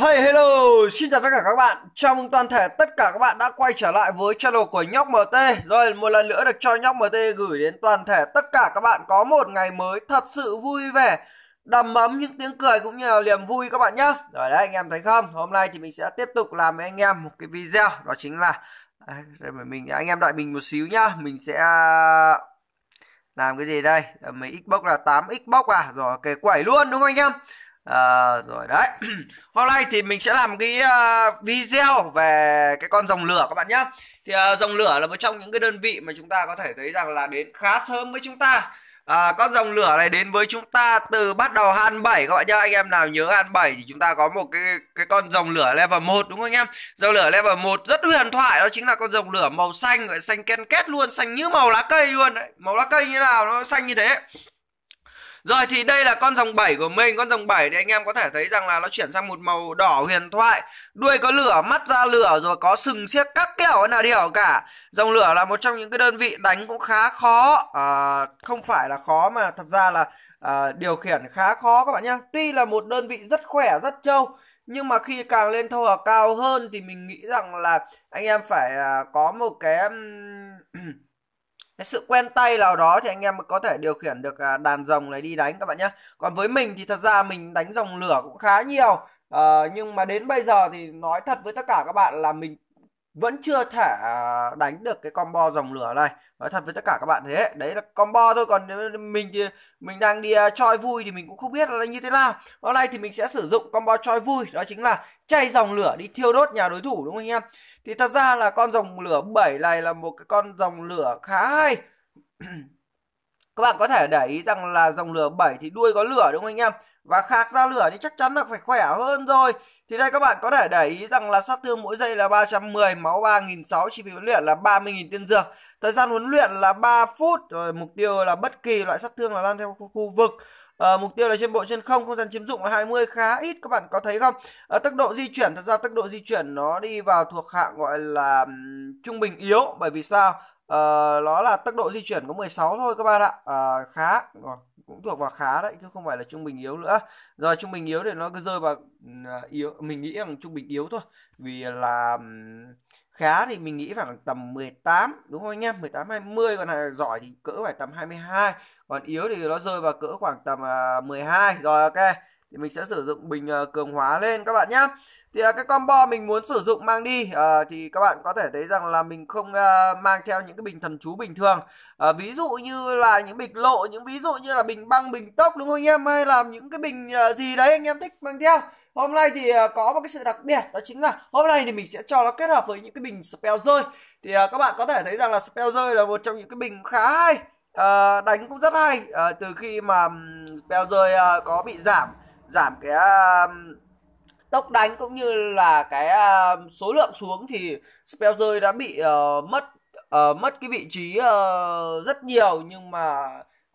Hey hello, xin chào tất cả các bạn. Chào mừng toàn thể tất cả các bạn đã quay trở lại với channel của Nhóc MT. Rồi một lần nữa được cho Nhóc MT gửi đến toàn thể tất cả các bạn có một ngày mới thật sự vui vẻ, đầm ấm những tiếng cười cũng như là niềm vui các bạn nhé. Rồi đấy anh em thấy không? Hôm nay thì mình sẽ tiếp tục làm với anh em một cái video đó chính là đây, mình anh em đợi mình một xíu nhá. Mình sẽ à, làm cái gì đây? Ờ, mấy Xbox là 8 Xbox à? Rồi cái quẩy luôn đúng không anh em? À, rồi đấy Hôm nay thì mình sẽ làm cái uh, video về cái con dòng lửa các bạn nhé Thì uh, ờ, dòng lửa là một trong những cái đơn vị mà chúng ta có thể thấy rằng là đến khá sớm với chúng ta à, Con dòng lửa này đến với chúng ta từ bắt đầu Han 7 các bạn nhé Anh em nào nhớ Han 7 thì chúng ta có một cái cái con dòng lửa level 1 đúng không anh em Dòng lửa level 1 rất huyền thoại đó chính là con dòng lửa màu xanh gọi Xanh ken két luôn, xanh như màu lá cây luôn đấy Màu lá cây như nào nó xanh như thế rồi thì đây là con dòng 7 của mình Con dòng 7 thì anh em có thể thấy rằng là nó chuyển sang một màu đỏ huyền thoại Đuôi có lửa, mắt ra lửa rồi có sừng xiếc các kiểu là điều cả Dòng lửa là một trong những cái đơn vị đánh cũng khá khó à, Không phải là khó mà thật ra là à, điều khiển khá khó các bạn nhá Tuy là một đơn vị rất khỏe, rất trâu nhưng mà khi càng lên thâu ở cao hơn thì mình nghĩ rằng là anh em phải à, có một cái cái sự quen tay nào đó thì anh em có thể điều khiển được à, đàn rồng này đi đánh các bạn nhé còn với mình thì thật ra mình đánh rồng lửa cũng khá nhiều à, nhưng mà đến bây giờ thì nói thật với tất cả các bạn là mình vẫn chưa thể à, đánh được cái combo dòng lửa này nói thật với tất cả các bạn thế đấy là combo thôi còn mình thì mình đang đi à, choi vui thì mình cũng không biết là như thế nào hôm nay thì mình sẽ sử dụng combo choi vui đó chính là chay dòng lửa đi thiêu đốt nhà đối thủ đúng không anh em thì thật ra là con dòng lửa 7 này là một cái con dòng lửa khá hay các bạn có thể để ý rằng là dòng lửa 7 thì đuôi có lửa đúng không anh em và khạc ra lửa thì chắc chắn là phải khỏe hơn rồi thì đây các bạn có thể để ý rằng là sát thương mỗi giây là 310, máu 3.600, chi phí huấn luyện là 30.000 tiên dược. Thời gian huấn luyện là 3 phút, rồi mục tiêu là bất kỳ loại sát thương là lan theo khu, vực. À, mục tiêu là trên bộ trên không, không gian chiếm dụng là 20 khá ít các bạn có thấy không? À, tốc độ di chuyển, thật ra tốc độ di chuyển nó đi vào thuộc hạng gọi là um, trung bình yếu bởi vì sao? À, nó là tốc độ di chuyển có 16 thôi các bạn ạ, à, khá rồi cũng thuộc vào khá đấy chứ không phải là trung bình yếu nữa rồi trung bình yếu thì nó cứ rơi vào ừ, à, yếu mình nghĩ rằng trung bình yếu thôi vì là khá thì mình nghĩ khoảng tầm 18 đúng không anh em 18 20 còn là giỏi thì cỡ phải tầm 22 còn yếu thì nó rơi vào cỡ khoảng tầm 12 à, rồi ok thì mình sẽ sử dụng bình ờ, cường hóa lên các bạn nhé thì ờ, cái combo mình muốn sử dụng mang đi ờ, thì các bạn có thể thấy rằng là mình không mang theo những cái bình thần chú bình thường ví dụ như là những bịch lộ những ví dụ như là bình băng bình tốc đúng không anh em hay là những cái bình gì đấy anh em thích mang theo Hôm nay thì có một cái sự đặc biệt đó chính là hôm nay thì mình sẽ cho nó kết hợp với những cái bình spell rơi. Thì các bạn có thể thấy rằng là spell rơi là một trong những cái bình khá hay. đánh cũng rất hay từ khi mà spell rơi có bị giảm giảm cái um, tốc đánh cũng như là cái um, số lượng xuống thì spell rơi đã bị uh, mất uh, mất cái vị trí uh, rất nhiều nhưng mà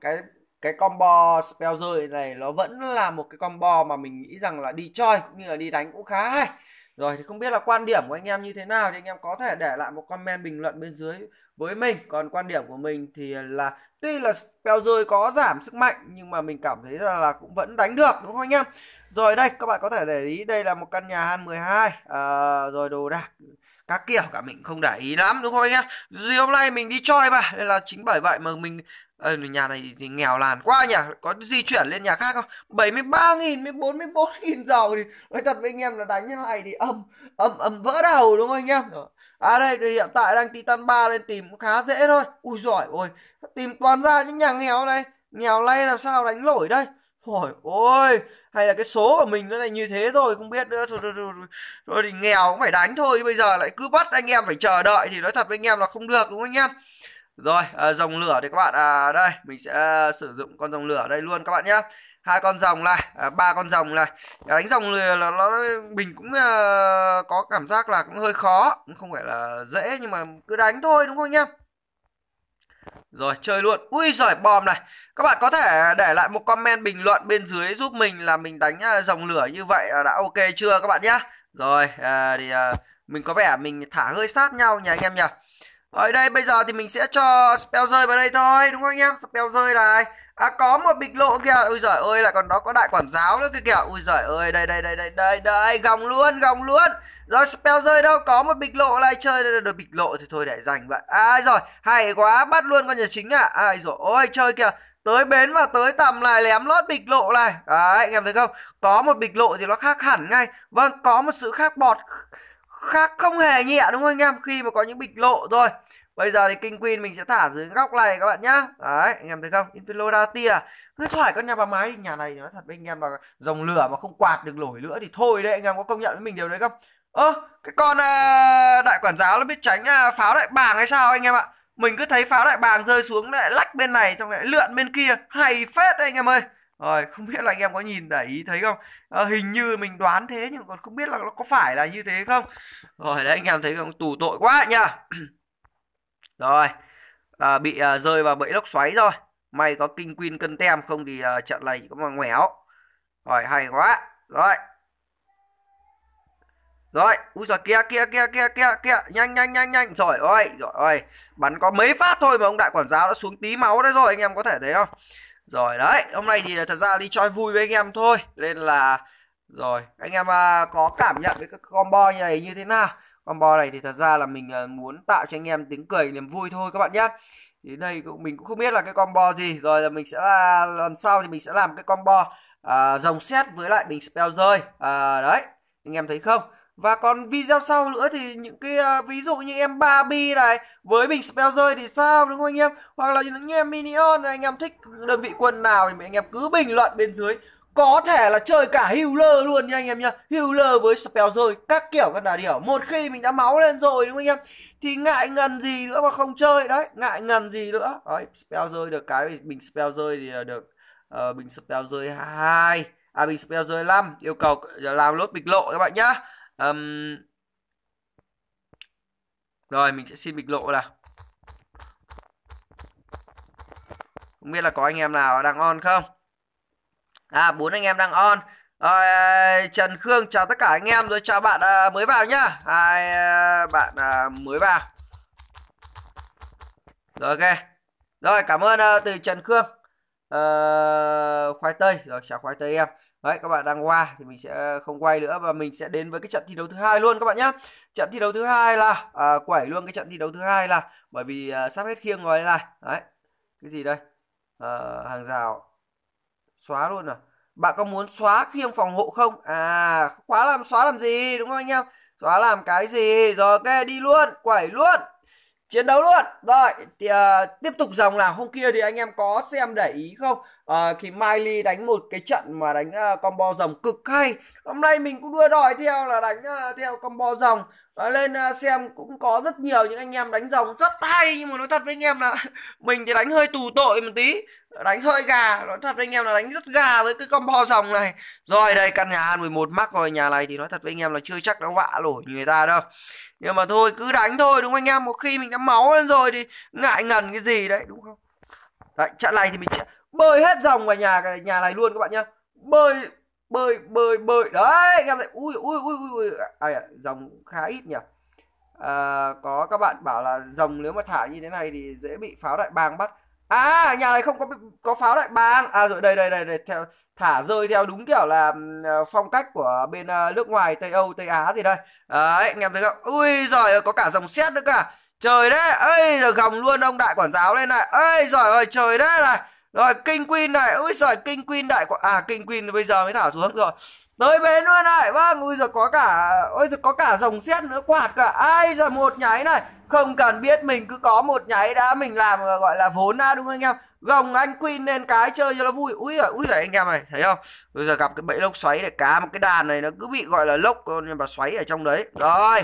cái cái combo spell rơi này nó vẫn là một cái combo mà mình nghĩ rằng là đi chơi cũng như là đi đánh cũng khá hay rồi thì không biết là quan điểm của anh em như thế nào thì anh em có thể để lại một comment bình luận bên dưới với mình còn quan điểm của mình thì là tuy là spell rơi có giảm sức mạnh nhưng mà mình cảm thấy là, là cũng vẫn đánh được đúng không anh em rồi đây các bạn có thể để ý đây là một căn nhà han 12 à, rồi đồ đạc các kiểu cả mình không để ý lắm đúng không anh em Dù hôm nay mình đi chơi mà nên là chính bởi vậy mà mình Ê, ờ, nhà này thì nghèo làn quá nhỉ Có di chuyển lên nhà khác không 73 nghìn với 44 nghìn giàu thì Nói thật với anh em là đánh như này thì âm Âm âm vỡ đầu đúng không anh em À đây thì hiện tại đang Titan 3 lên tìm cũng khá dễ thôi Ui giỏi ôi Tìm toàn ra những nhà nghèo này Nghèo lay làm sao đánh nổi đây Ôi ôi, hay là cái số của mình nó lại như thế thôi, không biết nữa. Thôi, thôi, thôi, thôi. thôi thì nghèo cũng phải đánh thôi, bây giờ lại cứ bắt anh em phải chờ đợi thì nói thật với anh em là không được đúng không anh em? Rồi, à, dòng lửa thì các bạn à đây, mình sẽ à, sử dụng con dòng lửa đây luôn các bạn nhé hai con dòng này à, ba con dòng này đánh dòng lửa là nó mình cũng à, có cảm giác là cũng hơi khó không phải là dễ nhưng mà cứ đánh thôi đúng không anh em rồi chơi luôn Ui giỏi bom này Các bạn có thể để lại một comment bình luận bên dưới giúp mình là mình đánh à, dòng lửa như vậy à, đã ok chưa các bạn nhá Rồi à, thì à, mình có vẻ mình thả hơi sát nhau nhỉ anh em nhỉ Ở đây bây giờ thì mình sẽ cho spell rơi vào đây thôi đúng không anh em Spell rơi này À có một bịch lộ kìa. Ui giời ơi lại còn đó có đại quản giáo nữa kìa Ui giời ơi đây đây đây đây đây đây gòng luôn gồng luôn. Rồi spell rơi đâu có một bịch lộ lại chơi đây được bịch lộ thì thôi để dành vậy. à, rồi hay quá bắt luôn con nhà chính à. Ai à, rồi ôi chơi kìa tới bến và tới tầm lại lém lót bịch lộ này đấy anh em thấy không có một bịch lộ thì nó khác hẳn ngay vâng có một sự khác bọt khác không hề nhẹ đúng không anh em khi mà có những bịch lộ rồi bây giờ thì king queen mình sẽ thả dưới góc này các bạn nhá đấy anh em thấy không infiloda tia à. cứ thoải con nhà bà máy nhà này nó thật với anh em là dòng lửa mà không quạt được nổi nữa thì thôi đấy anh em có công nhận với mình điều đấy không ơ à, cái con à, đại quản giáo nó biết tránh à, pháo đại bàng hay sao anh em ạ mình cứ thấy pháo đại bàng rơi xuống lại lách bên này xong lại lượn bên kia hay phết đấy anh em ơi rồi không biết là anh em có nhìn để ý thấy không à, hình như mình đoán thế nhưng còn không biết là nó có phải là như thế không rồi đấy anh em thấy không tù tội quá nhá rồi à, bị à, rơi vào bẫy lốc xoáy rồi may có kinh queen cân tem không thì à, trận này chỉ có mà ngoẻo rồi hay quá rồi rồi úi giời kia kia kia kia kia kia nhanh nhanh nhanh nhanh rồi ôi rồi ôi bắn có mấy phát thôi mà ông đại quản giáo đã xuống tí máu đấy rồi anh em có thể thấy không rồi đấy hôm nay thì thật ra đi chơi vui với anh em thôi nên là rồi anh em à, có cảm nhận với các combo này như thế nào combo này thì thật ra là mình ờ, muốn tạo cho anh em tiếng cười niềm vui thôi các bạn nhé thì đây cũng mình cũng không biết là cái combo gì rồi là mình sẽ là lần sau thì mình sẽ làm cái combo à, dòng xét với lại bình spell rơi à, đấy anh em thấy không và còn video sau nữa thì những cái uh, ví dụ như em Barbie này với bình spell rơi thì sao đúng không anh em? Hoặc là những em Minion này anh em thích đơn vị quân nào thì anh em cứ bình luận bên dưới có thể là chơi cả healer luôn nha anh em nhá healer với spell rơi các kiểu các đà điểu một khi mình đã máu lên rồi đúng không anh em thì ngại ngần gì nữa mà không chơi đấy ngại ngần gì nữa đấy spell rơi được cái mình spell rơi thì ờ, được uh, ờ, mình spell rơi hai à mình spell rơi năm yêu cầu làm lốt bịch lộ các bạn nhá um... rồi mình sẽ xin bịch lộ là không biết là có anh em nào đang on không à bốn anh em đang on à, Trần Khương chào tất cả anh em rồi chào bạn à, mới vào nhá à, bạn à, mới vào rồi ok rồi cảm ơn à, từ Trần Khương à, khoai tây rồi chào khoai tây em đấy các bạn đang qua thì mình sẽ không quay nữa và mình sẽ đến với cái trận thi đấu thứ hai luôn các bạn nhé trận thi đấu thứ hai là à, quẩy luôn cái trận thi đấu thứ hai là bởi vì à, sắp hết khiêng rồi này đấy cái gì đây à, hàng rào xóa luôn à bạn có muốn xóa khiêng phòng hộ không à khóa làm xóa làm gì đúng không anh em xóa làm cái gì rồi ok đi luôn quẩy luôn chiến đấu luôn rồi thì, uh, tiếp tục dòng là hôm kia thì anh em có xem để ý không uh, khi Miley đánh một cái trận mà đánh uh, combo dòng cực hay hôm nay mình cũng đua đòi theo là đánh uh, theo combo dòng lên xem cũng có rất nhiều những anh em đánh dòng rất hay nhưng mà nói thật với anh em là mình thì đánh hơi tù tội một tí đánh hơi gà nói thật với anh em là đánh rất gà với cái combo dòng này rồi đây căn nhà 11 mắc rồi nhà này thì nói thật với anh em là chưa chắc đã vạ nổi người ta đâu nhưng mà thôi cứ đánh thôi đúng không anh em một khi mình đã máu lên rồi thì ngại ngần cái gì đấy đúng không đấy trận này thì mình sẽ bơi hết dòng vào nhà cái nhà này luôn các bạn nhá bơi bơi bơi bơi đấy anh em lại ui ui ui ui ai à, dòng khá ít nhỉ à, có các bạn bảo là dòng nếu mà thả như thế này thì dễ bị pháo đại bang bắt à nhà này không có có pháo đại bang à rồi đây đây đây, đây theo thả rơi theo đúng kiểu là ờ, phong cách của bên ờ, nước ngoài tây âu tây á gì đây đấy anh em thấy không ui giời có cả dòng xét nữa cả à. trời đấy ơi giờ gồng luôn ông đại quản giáo lên này ơi giỏi ơi trời đấy này rồi kinh queen này ui giỏi kinh queen đại quản à kinh queen bây giờ mới thả xuống rồi tới bến luôn này vâng ui giờ có cả ôi giờ có cả rồng xét nữa quạt cả ai giờ một nháy này không cần biết mình cứ có một nháy đã mình làm ờ, gọi là vốn ra đúng không anh em gồng anh queen lên cái chơi cho nó vui ui giời ui giời anh em này thấy không bây giờ gặp cái bẫy lốc xoáy để cá một cái đàn này nó cứ bị gọi là lốc ờ, nhưng mà xoáy ở trong đấy rồi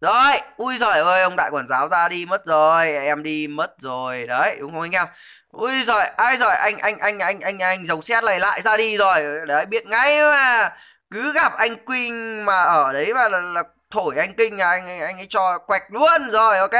rồi ui giời ơi ông đại quản giáo ra đi mất rồi em đi mất rồi đấy đúng không anh em Ui giời, ai giời, anh, anh, anh, anh, anh, anh, dòng xét này lại ra đi rồi. Đấy, biết ngay mà. Cứ gặp anh Quỳnh mà ở đấy mà là, là thổi anh Kinh là anh, anh ấy cho quạch luôn. Rồi, ok.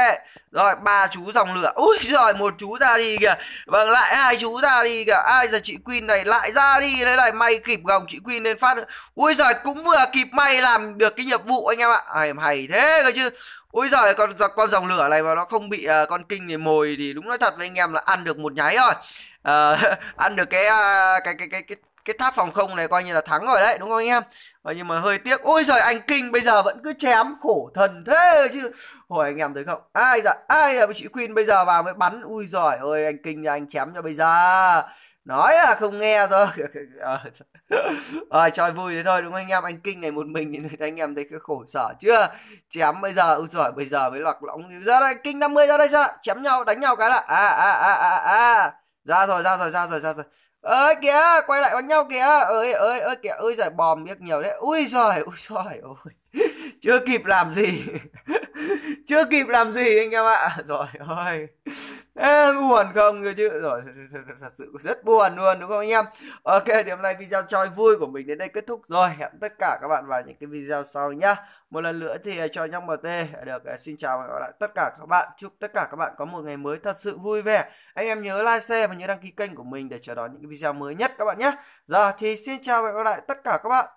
Rồi, ba chú dòng lửa. Ui rồi một chú ra đi kìa. Vâng, lại hai chú ra đi kìa. Ai giờ chị Queen này lại ra đi. lấy lại may kịp gồng chị Queen lên phát. Ui rồi cũng vừa kịp may làm được cái nhiệm vụ anh em ạ. Hay, hay thế cơ chứ. Úi giời con con dòng lửa này mà nó không bị uh, con kinh thì mồi thì đúng nói thật với anh em là ăn được một nháy rồi, Uh, ăn được cái, uh, cái cái cái cái cái tháp phòng không này coi như là thắng rồi đấy đúng không anh em nhưng mà hơi tiếc ôi giời anh kinh bây giờ vẫn cứ chém khổ thần thế chứ hồi anh em thấy không ai dạ ai là chị queen bây giờ vào mới bắn ui giời ơi anh kinh anh chém cho bây giờ nói là không nghe thôi à, ờ, chơi vui thế thôi đúng không anh em anh kinh này một mình thì anh em thấy cái khổ sở chưa chém bây giờ ui giời bây giờ mới lọc lõng ra đây kinh 50 ra đây ra chém nhau đánh nhau cái là à à à à à ra rồi ra rồi ra rồi ra rồi ơi kìa quay lại đánh nhau kìa ơi ơi ơi kìa ơi giải bòm biết nhiều đấy ui giời ui giời ôi chưa kịp làm gì chưa kịp làm gì anh em ạ rồi ơi Ê, buồn không rồi chứ rồi thật sự rất buồn luôn đúng không anh em ok thì hôm nay video chơi vui của mình đến đây kết thúc rồi hẹn tất cả các bạn vào những cái video sau nhá một lần nữa thì ờ, cho nhóc mt được ờ, xin chào và gặp lại tất cả các bạn chúc tất cả các bạn có một ngày mới thật sự vui vẻ anh em nhớ like share và nhớ đăng ký kênh của mình để chờ đón những cái video mới nhất các bạn nhé giờ thì xin chào và gặp lại tất cả các bạn